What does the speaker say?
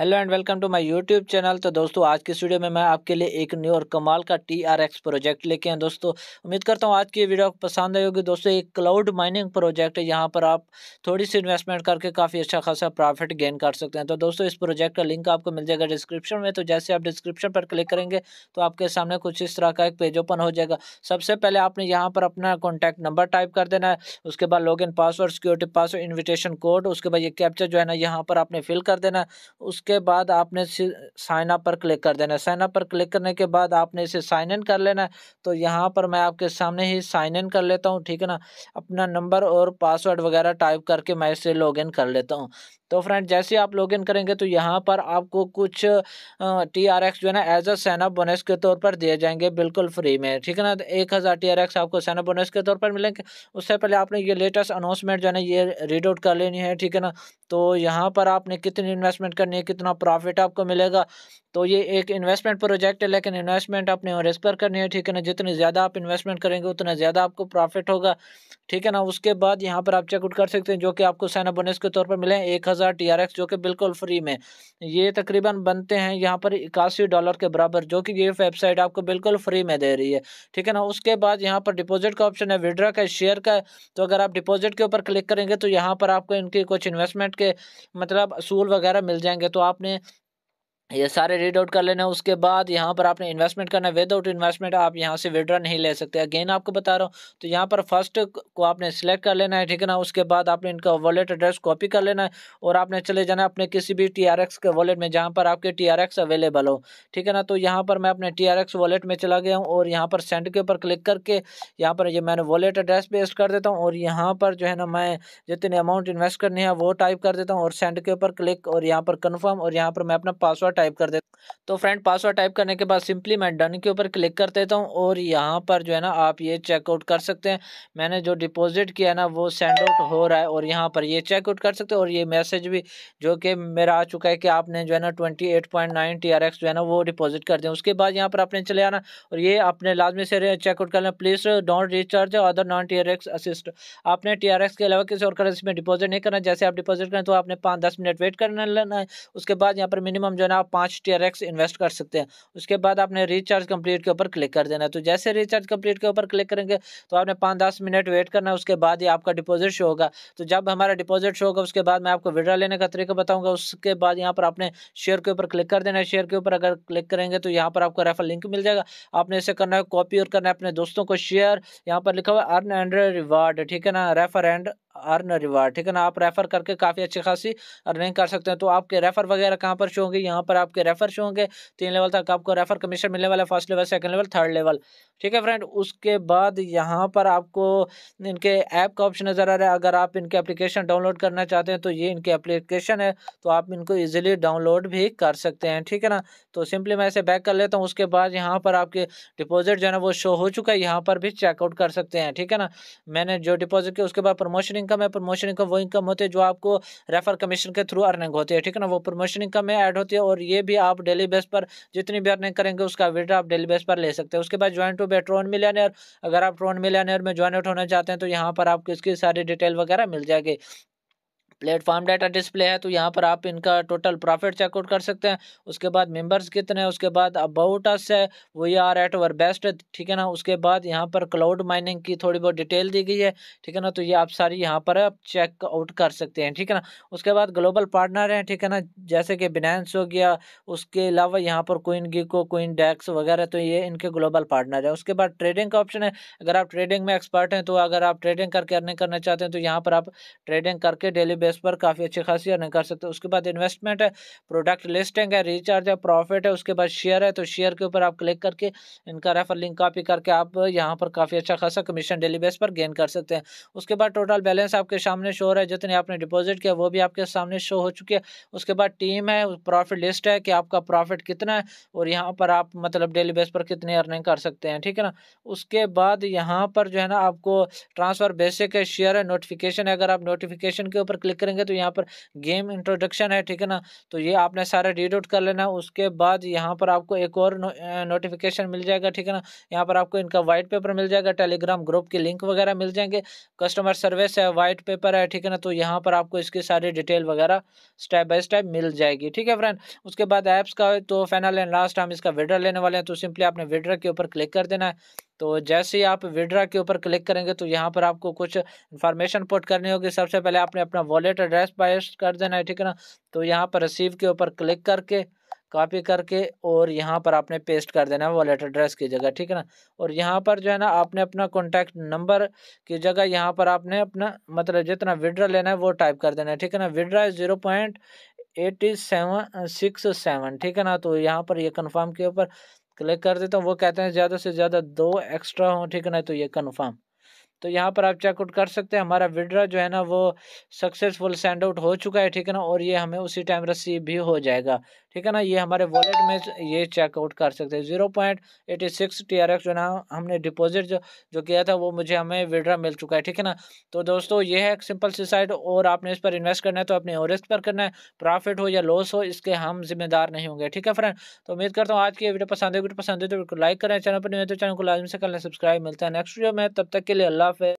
hello and welcome to my YouTube channel तो दोस्तों आज की वीडियो में मैं आपके लिए एक न्यू और कमाल का टी आर एक्स प्रोजेक्ट लेके हैं दोस्तों उम्मीद करता हूँ आज की वीडियो पसंद आई होगी दोस्तों एक क्लाउड माइनिंग प्रोजेक्ट है यहाँ पर आप थोड़ी सी इन्वेस्टमेंट करके काफ़ी अच्छा खासा प्रॉफिट गेन कर सकते हैं तो दोस्तों इस प्रोजेक्ट का लिंक आपको मिल जाएगा डिस्क्रिप्शन में तो जैसे आप डिस्क्रिप्शन पर क्लिक करेंगे तो आपके सामने कुछ इस तरह का एक पेज ओपन हो जाएगा सबसे पहले आपने यहाँ पर अपना कॉन्टैक्ट नंबर टाइप कर देना है उसके बाद log in password security password invitation code उसके बाद ये कैप्चर जो है ना यहाँ पर आपने फिल कर देना है उसके बाद आपने साइन अप पर क्लिक कर देना है साइन अप पर क्लिक करने के बाद आपने इसे साइन इन कर लेना है तो यहाँ पर मैं आपके सामने ही साइन इन कर लेता हूँ ठीक है ना अपना नंबर और पासवर्ड वगैरह टाइप करके मैं इसे लॉग इन कर लेता हूँ तो फ्रेंड जैसे आप लॉग करेंगे तो यहाँ पर आपको कुछ टी आर एक्स जो है ना एज अ सैनअप बोनस के तौर पर दिए जाएंगे बिल्कुल फ्री में ठीक है ना तो एक हज़ार टी आर एक्स आपको सैनअप बोनस के तौर पर मिलेंगे उससे पहले आपने ये लेटेस्ट अनाउंसमेंट जो है ना ये रीड आउट कर लेनी है ठीक है ना तो यहाँ पर आपने कितनी इन्वेस्टमेंट करनी है कितना प्रॉफिट आपको मिलेगा तो ये एक इन्वेस्टमेंट प्रोजेक्ट है लेकिन इन्वेस्टमेंट आपने रिस्क पर करनी है ठीक है ना जितनी ज़्यादा आप इन्वेस्टमेंट करेंगे उतना ज़्यादा आपको प्रॉफिट होगा ठीक है ना उसके बाद यहाँ पर आप चेकआउट कर सकते हैं जो कि आपको साइना बोनस के तौर पर मिले हैं एक हज़ार टी आर एक्स जो कि बिल्कुल फ्री में ये तकरीबन बनते हैं यहाँ पर इक्यासी डॉलर के बराबर जो कि ये वेबसाइट आपको बिल्कुल फ्री में दे रही है ठीक है ना उसके बाद यहाँ पर डिपॉजिट का ऑप्शन है विड्रा का शेयर का तो अगर आप डिपोज़िट के ऊपर क्लिक करेंगे तो यहाँ पर आपको इनके कुछ इन्वेस्टमेंट के मतलब असूल वगैरह मिल जाएंगे तो आपने ये सारे रीड आउट कर लेना उसके बाद यहाँ पर आपने इन्वेस्टमेंट करना है विदाउट इन्वेस्टमेंट आप यहाँ से विड्रा नहीं ले सकते अगेन आपको बता रहा हूँ तो यहाँ पर फर्स्ट को आपने सेलेक्ट कर लेना है ठीक है ना उसके बाद आपने इनका वॉलेट एड्रेस कॉपी कर लेना है और आपने चले जाना है अपने किसी भी टी के वॉलेट में जहाँ पर आपके टी अवेलेबल हो ठीक है ना तो यहाँ पर मैं अपने टी वॉलेट में चला गया हूँ और यहाँ पर सेंड के ऊपर क्लिक करके यहाँ पर ये मैंने वॉलेट एड्रेस पेस्ट कर देता हूँ और यहाँ पर जो है ना मैं जितने अमाउंट इन्वेस्ट करनी है वो टाइप कर देता हूँ और सेंड के ऊपर क्लिक और यहाँ पर कन्फर्म और यहाँ पर मैं अपना पासवर्ड टाइप कर देता तो फ्रेंड पासवर्ड टाइप करने के बाद सिंपली मैं डन के ऊपर क्लिक कर देता हूँ और यहाँ पर जो है ना आप ये चेकआउट कर सकते हैं मैंने जो डिपॉजिट किया है ना वो सेंड आउट हो रहा है और यहाँ पर ये चेकआउट कर सकते हैं और ये मैसेज भी जो कि मेरा आ चुका है कि आपने जो है ना twenty eight point nine T R X जो है ना वो डिपॉजिट कर दें उसके बाद यहाँ पर आपने चले आना और ये अपने लाजमी से चेकआउट कर लें please don't recharge other non T R X assist आपने टी आर एक्स के अलावा किसी और करेंसी में डिपॉजिट नहीं करना जैसे आप डिपॉजिट करें तो आपने पाँच दस मिनट वेट करना लेना है उसके बाद यहाँ पर मिनिमम जो है ना आप पाँच टीयर एक्स इन्वेस्ट कर सकते हैं उसके बाद आपने रिचार्ज कंप्लीट के ऊपर क्लिक कर देना है तो जैसे रिचार्ज कंप्लीट के ऊपर क्लिक करेंगे तो आपने पाँच दस मिनट वेट करना है उसके बाद ही आपका डिपॉजिट शो होगा तो जब हमारा डिपॉजिट शो होगा उसके बाद मैं आपको विड्रा लेने का तरीका बताऊँगा उसके बाद यहाँ पर आपने शेयर के ऊपर क्लिक कर देना है शेयर के ऊपर अगर क्लिक करेंगे तो यहाँ पर आपको रेफर लिंक मिल जाएगा आपने इसे करना है कॉपी और करना है अपने दोस्तों को शेयर यहाँ पर लिखा हुआ अर्न एंड रिवार्ड ठीक है ना रेफर एंड अर्न रिवार्ड ठीक है ना आप रेफ़र करके काफ़ी अच्छी खासी अर्निंग कर सकते हैं तो आपके रेफ़र वगैरह कहाँ पर शो होंगे यहाँ पर आपके रेफ़र शो होंगे तीन लेवल तक आपको रेफ़र कमीशन मिलने वाला है first level second level third level ठीक है फ्रेंड उसके बाद यहाँ पर आपको इनके ऐप का ऑप्शन नज़र आ रहा है अगर आप इनके एप्लीकेशन डाउनलोड करना चाहते हैं तो ये इनकी एप्लीकेशन है तो आप इनको ईजिली डाउनलोड भी कर सकते हैं ठीक है ना तो सिंपली मैं इसे बैक कर लेता हूँ उसके बाद यहाँ पर आपके डिपोजिट जो है ना वो शो हो चुका है यहाँ पर भी चेकआउट कर सकते हैं ठीक है ना मैंने जो डिपोजिट किया उसके बाद प्रमोशन इनकम है प्रमोशन इनकम वो इनकम होती है जो आपको रेफर कमीशन के थ्रू अर्निंग होती है ठीक है ना वो प्रमोशन इनकम में ऐड होती है और ये भी आप डेली बेस पर जितनी भी अर्निंग करेंगे उसका विड्रा आप डेली बेस पर ले सकते हैं उसके बाद join to be Tron millionaire अगर आप ट्रोन मिलियनियर में ज्वाइन आउट होना चाहते हैं तो यहाँ पर आपको इसकी सारी डिटेल वगैरह मिल जाएगी प्लेटफॉर्म डाटा डिस्प्ले है तो यहाँ पर आप इनका टोटल प्रॉफिट चेकआउट कर सकते हैं उसके बाद मेंबर्स कितने हैं उसके बाद अबाउट अस है we are at our best ठीक है ना उसके बाद यहाँ पर क्लाउड माइनिंग की थोड़ी बहुत डिटेल दी गई है ठीक है ना तो ये आप सारी यहाँ पर आप चेकआउट कर सकते हैं ठीक है ना उसके बाद ग्लोबल पार्टनर हैं ठीक है ना जैसे कि बिनेंस हो गया उसके अलावा यहाँ पर कोइन गिको कोइन डेक्स वगैरह तो ये इनके ग्लोबल पार्टनर है उसके बाद ट्रेडिंग का ऑप्शन है अगर आप ट्रेडिंग में एक्सपर्ट हैं तो अगर आप ट्रेडिंग करके अर्निंग करना चाहते हैं तो यहाँ पर आप ट्रेडिंग करके डेली बेस पर काफ़ी अच्छी खासी अर्निंग कर सकते हो उसके बाद इन्वेस्टमेंट है प्रोडक्ट लिस्टिंग है रिचार्ज है प्रॉफिट है उसके बाद शेयर है तो शेयर के ऊपर आप क्लिक करके इनका रेफर लिंक कॉपी करके आप यहाँ पर काफ़ी अच्छा खासा कमीशन डेली बेस पर गेन कर सकते हैं उसके बाद टोटल बैलेंस आपके सामने शो हो रहा है जितने आपने डिपॉजिट किया वो भी आपके सामने शो हो चुकी है उसके बाद टीम है प्रॉफिट लिस्ट है कि आपका प्रॉफिट कितना है और यहाँ पर आप मतलब डेली बेस पर कितनी अर्निंग कर सकते हैं ठीक है ना उसके बाद यहाँ पर जो है ना आपको ट्रांसफ़र बेसिक है शेयर है नोटिफिकेशन है अगर आप नोटिफिकेशन के ऊपर क्लिक करेंगे तो यहाँ पर गेम इंट्रोडक्शन है ठीक है ना तो ये आपने सारा रीड आउट कर लेना उसके बाद यहाँ पर आपको एक और नोटिफिकेशन मिल जाएगा ठीक है ना यहाँ पर आपको इनका वाइट पेपर मिल जाएगा टेलीग्राम ग्रुप के लिंक वगैरह मिल जाएंगे कस्टमर सर्विस है वाइट पेपर है ठीक है ना तो यहाँ पर आपको इसकी सारी डिटेल वगैरह स्टेप बाय स्टेप मिल जाएगी ठीक है फ्रेंड उसके बाद ऐप्स का तो फाइनल एंड लास्ट हम इसका विड्रा लेने वाले हैं तो सिंपली आपने विड्रा के ऊपर क्लिक कर देना है तो जैसे ही आप विड्रा के ऊपर क्लिक करेंगे तो यहाँ पर आपको कुछ इन्फॉर्मेशन पुट करनी होगी सबसे पहले आपने अपना वॉलेट एड्रेस बायस कर देना है ठीक है ना तो यहाँ पर रिसीव के ऊपर क्लिक करके कॉपी करके और यहाँ पर आपने पेस्ट कर देना है वॉलेट एड्रेस की जगह ठीक है ना और यहाँ पर जो है ना आपने अपना कॉन्टैक्ट नंबर की जगह यहाँ पर आपने अपना मतलब जितना विड्रा लेना है वो टाइप कर देना है ठीक है ना withdraw zero point eighty seven six seven ठीक है ना तो यहाँ पर ये यह कंफर्म के ऊपर क्लिक कर देता हूँ वो कहते हैं ज़्यादा से ज़्यादा दो एक्स्ट्रा हो ठीक है ना तो ये कन्फर्म तो यहाँ पर आप चेकआउट कर सकते हैं हमारा विड्रा जो है ना वो सक्सेसफुल सेंड आउट हो चुका है ठीक है ना और ये हमें उसी टाइम रिसीव भी हो जाएगा ठीक है ना ये हमारे वॉलेट में ये चेकआउट कर सकते हैं zero point eighty six T R X जो ना हमने डिपॉजिट जो जो किया था वो मुझे हमें विड्रा मिल चुका है ठीक है ना तो दोस्तों ये है सिंपल सी साइड और आपने इस पर इन्वेस्ट करना है तो अपने रिस्क पर करना है प्रॉफिट हो या लॉस हो इसके हम जिम्मेदार नहीं होंगे ठीक है फ्रेंड तो उम्मीद करता हूँ आज की वीडियो पसंद है वीडियो पसंद है तो लाइक करें चैनल पर नहीं तो चैनल को लाजम से कर लें सब्सक्राइब मिलता है नेक्स्ट वीडियो में तब तक के लिए अल्लाह profit